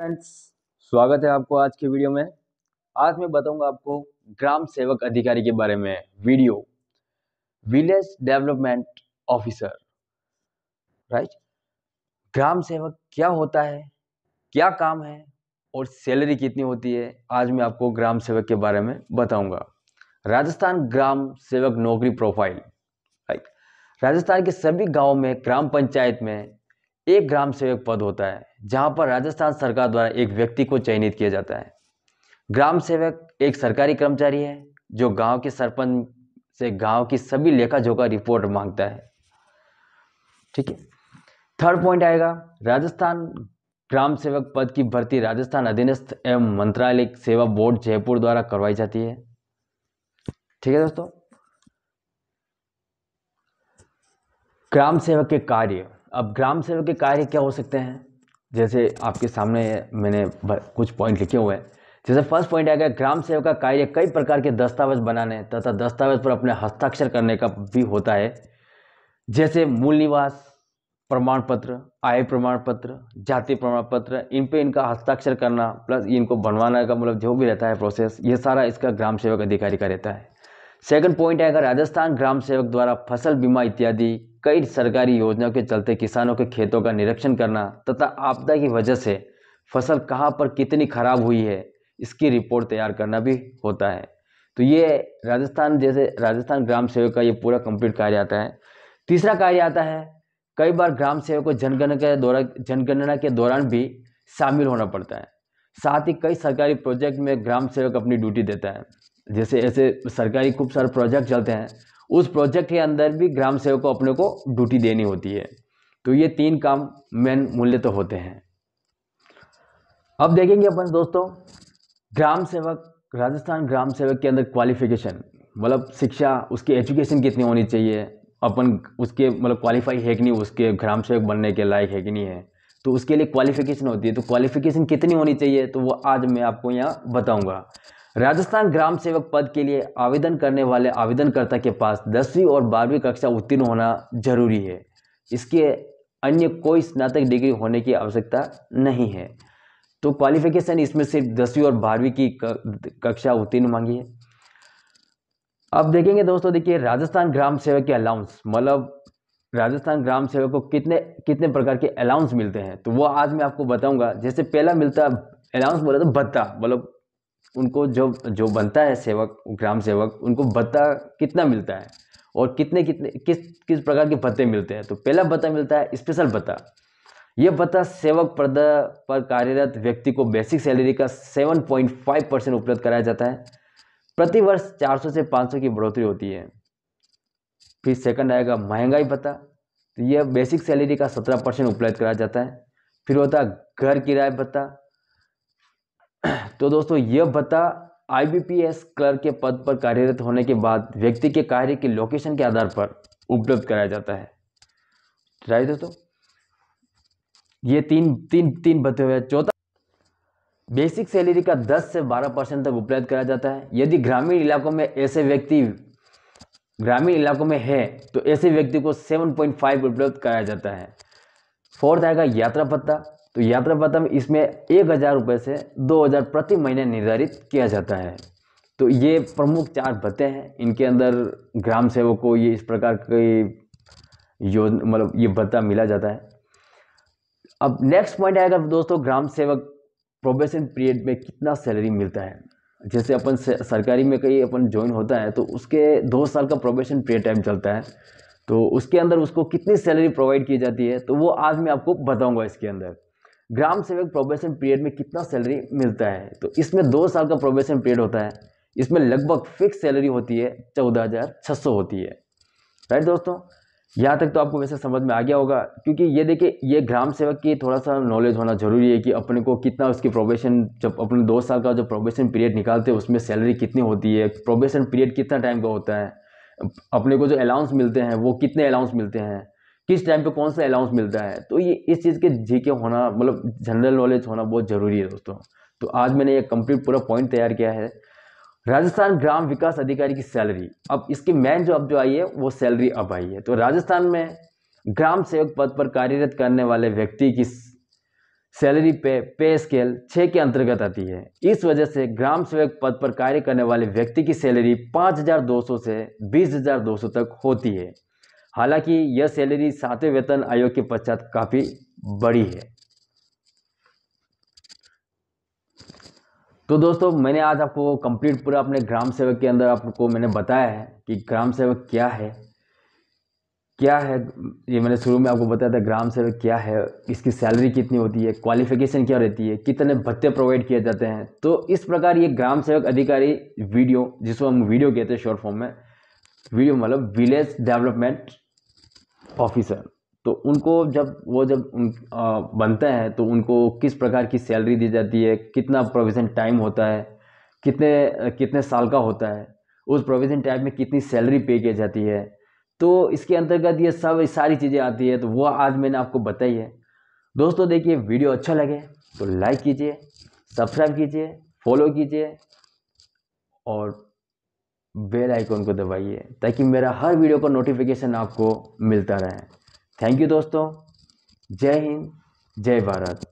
friends स्वागत है आपको आज के वीडियो में आज मैं बताऊंगा आपको ग्राम सेवक अधिकारी के बारे में VDO village development officer right ग्राम सेवक क्या होता है क्या काम है और सैलरी कितनी होती है आज मैं आपको ग्राम सेवक के बारे में बताऊंगा राजस्थान ग्राम सेवक नौकरी प्रोफाइल राइट राजस्थान के सभी गाँव में ग्राम पंचायत में एक ग्राम सेवक पद होता है जहां पर राजस्थान सरकार द्वारा एक व्यक्ति को चयनित किया जाता है ग्राम सेवक एक सरकारी कर्मचारी है जो गांव के सरपंच से गांव की सभी लेखा जोखा रिपोर्ट मांगता है ठीक है थर्ड पॉइंट आएगा राजस्थान ग्राम सेवक पद की भर्ती राजस्थान अधीनस्थ एवं मंत्रालय सेवा बोर्ड जयपुर द्वारा करवाई जाती है ठीक है दोस्तों ग्राम सेवक के कार्य अब ग्राम सेवक के कार्य क्या हो सकते हैं जैसे आपके सामने मैंने कुछ पॉइंट लिखे हुए हैं जैसे फर्स्ट पॉइंट आ गया ग्राम सेवक का कार्य कई प्रकार के दस्तावेज बनाने तथा दस्तावेज पर अपने हस्ताक्षर करने का भी होता है जैसे मूल निवास प्रमाण पत्र आय प्रमाण पत्र जाति प्रमाण पत्र इन पे इनका हस्ताक्षर करना प्लस इनको बनवाना का मतलब जो भी रहता है प्रोसेस ये सारा इसका ग्राम सेवक अधिकारी का रहता है सेकंड पॉइंट आएगा राजस्थान ग्राम सेवक द्वारा फसल बीमा इत्यादि कई सरकारी योजनाओं के चलते किसानों के खेतों का निरीक्षण करना तथा आपदा की वजह से फसल कहाँ पर कितनी खराब हुई है इसकी रिपोर्ट तैयार करना भी होता है तो ये राजस्थान जैसे राजस्थान ग्राम सेवक का ये पूरा कंप्लीट कार्य आता है तीसरा कार्य आता है कई बार ग्राम सेवक को जनगणना के दौरान जनगणना के दौरान भी शामिल होना पड़ता है साथ ही कई सरकारी प्रोजेक्ट में ग्राम सेवक अपनी ड्यूटी देता है जैसे ऐसे सरकारी खूब सारे प्रोजेक्ट चलते हैं उस प्रोजेक्ट के अंदर भी ग्राम सेवक को अपने को ड्यूटी देनी होती है तो ये तीन काम मेन मूल्य तो होते हैं अब देखेंगे अपन दोस्तों ग्राम सेवक राजस्थान ग्राम सेवक के अंदर क्वालिफिकेशन मतलब शिक्षा उसकी एजुकेशन कितनी होनी चाहिए अपन उसके मतलब क्वालिफाई है कि नहीं उसके ग्राम सेवक बनने के लायक है कि नहीं है तो उसके लिए क्वालिफिकेशन होती है तो क्वालिफिकेशन कितनी होनी चाहिए तो वो आज मैं आपको यहाँ बताऊँगा राजस्थान ग्राम सेवक पद के लिए आवेदन करने वाले आवेदनकर्ता के पास दसवीं और बारहवीं कक्षा उत्तीर्ण होना जरूरी है इसके अन्य कोई स्नातक डिग्री होने की आवश्यकता नहीं है तो क्वालिफिकेशन इसमें सिर्फ दसवीं और बारहवीं की कक्षा उत्तीर्ण मांगी है अब देखेंगे दोस्तों देखिए राजस्थान ग्राम सेवक के अलाउंस मतलब राजस्थान ग्राम सेवक को कितने कितने प्रकार के अलाउंस मिलते हैं तो वो आज मैं आपको बताऊंगा जैसे पहला मिलता है अलाउंस बोला तो भत्ता मतलब उनको जो जो बनता है सेवक ग्राम सेवक उनको भत्ता कितना मिलता है और कितने कितने किस किस प्रकार के भत्ते मिलते हैं तो पहला भत्ता मिलता है स्पेशल भत्ता यह भत्ता सेवक पद पर कार्यरत व्यक्ति को बेसिक सैलरी का 7.5 परसेंट उपलब्ध कराया जाता है प्रतिवर्ष चार 400 से 500 की बढ़ोतरी होती है फिर सेकंड आएगा महंगाई भत्ता तो यह बेसिक सैलरी का 17 परसेंट उपलब्ध कराया जाता है फिर होता है घर किराया भत्ता तो दोस्तों यह भत्ता आईबीपीएस क्लर्क के पद पर कार्यरत होने के बाद व्यक्ति के कार्य के लोकेशन के आधार पर उपलब्ध कराया जाता है राइट दोस्तों ये तीन तीन तीन भत्ते हुए चौथा बेसिक सैलरी का 10 से 12 परसेंट तक उपलब्ध कराया जाता है यदि ग्रामीण इलाकों में ऐसे व्यक्ति ग्रामीण इलाकों में है तो ऐसे व्यक्ति को 7.5 उपलब्ध कराया जाता है फोर्थ आएगा यात्रा भत्ता तो यात्रा भत्ता में इसमें एक हज़ार रुपये से दो हज़ार प्रति महीने निर्धारित किया जाता है तो ये प्रमुख चार भत्ते हैं इनके अंदर ग्राम सेवक को ये इस प्रकार की योजना मतलब ये भत्ता मिला जाता है अब नेक्स्ट पॉइंट आएगा दोस्तों ग्राम सेवक प्रोबेशन पीरियड में कितना सैलरी मिलता है जैसे अपन सरकारी में कहीं अपन ज्वाइन होता है तो उसके दो साल का प्रोबेशन पीरियड टाइम चलता है तो उसके अंदर उसको कितनी सैलरी प्रोवाइड की जाती है तो वो आज मैं आपको बताऊंगा इसके अंदर ग्राम सेवक प्रोबेशन पीरियड में कितना सैलरी मिलता है तो इसमें दो साल का प्रोबेशन पीरियड होता है इसमें लगभग फिक्स सैलरी होती है चौदह हज़ार छः सौ होती है राइट दोस्तों यहाँ तक तो आपको वैसे समझ में आ गया होगा क्योंकि ये देखिए ये ग्राम सेवक की थोड़ा सा नॉलेज होना जरूरी है कि अपने को कितना उसकी प्रोबेशन जब अपने दो साल का जो प्रोबेशन पीरियड निकालते हैं उसमें सैलरी कितनी होती है प्रोबेशन पीरियड कितना टाइम का होता है अपने को जो अलाउंस मिलते हैं वो कितने अलाउंस मिलते हैं किस टाइम पे कौन सा अलाउंस मिलता है तो ये इस चीज़ के जी के होना मतलब जनरल नॉलेज होना बहुत ज़रूरी है दोस्तों तो आज मैंने ये कंप्लीट पूरा पॉइंट तैयार किया है राजस्थान ग्राम विकास अधिकारी की सैलरी अब इसकी मेन जॉब जो आई है वो सैलरी अब आई है तो राजस्थान में ग्राम सेवक पद पर कार्यरत करने वाले व्यक्ति की सैलरी पे पे स्केल छः के अंतर्गत आती है इस वजह से ग्राम सेवक पद पर कार्य करने वाले व्यक्ति की सैलरी पाँच से बीस तक होती है हालांकि यह सैलरी सातवें वेतन आयोग के पश्चात काफ़ी बड़ी है तो दोस्तों मैंने आज आपको कंप्लीट पूरा अपने ग्राम सेवक के अंदर आपको मैंने बताया है कि ग्राम सेवक क्या है क्या है ये मैंने शुरू में आपको बताया था ग्राम सेवक क्या है इसकी सैलरी कितनी होती है क्वालिफिकेशन क्या रहती है कितने भत्ते प्रोवाइड किए जाते हैं तो इस प्रकार ये ग्राम सेवक अधिकारी वीडियो जिसको हम वीडियो कहते हैं शॉर्ट फॉर्म में वीडियो मतलब विलेज डेवलपमेंट ऑफिसर तो उनको जब वो जब उन बनते हैं तो उनको किस प्रकार की सैलरी दी जाती है कितना प्रोविज़न टाइम होता है कितने कितने साल का होता है उस प्रोविज़न टाइम में कितनी सैलरी पे की जाती है तो इसके अंतर्गत ये सब सारी चीज़ें आती है तो वो आज मैंने आपको बताई है दोस्तों देखिए वीडियो अच्छा लगे तो लाइक कीजिए सब्सक्राइब कीजिए फॉलो कीजिए और बेल आइकॉन को दबाइए ताकि मेरा हर वीडियो का नोटिफिकेशन आपको मिलता रहे थैंक यू दोस्तों जय हिंद जय भारत